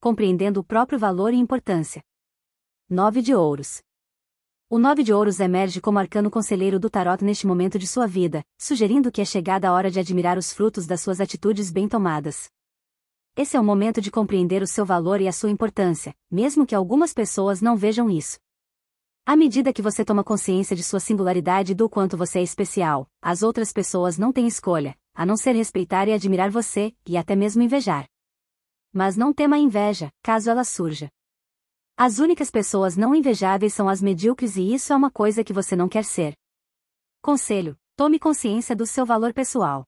compreendendo o próprio valor e importância. 9 de Ouros. O 9 de Ouros emerge como arcano conselheiro do tarot neste momento de sua vida, sugerindo que é chegada a hora de admirar os frutos das suas atitudes bem tomadas. Esse é o momento de compreender o seu valor e a sua importância, mesmo que algumas pessoas não vejam isso. À medida que você toma consciência de sua singularidade e do quanto você é especial, as outras pessoas não têm escolha, a não ser respeitar e admirar você, e até mesmo invejar. Mas não tema a inveja, caso ela surja. As únicas pessoas não invejáveis são as medíocres e isso é uma coisa que você não quer ser. Conselho: tome consciência do seu valor pessoal.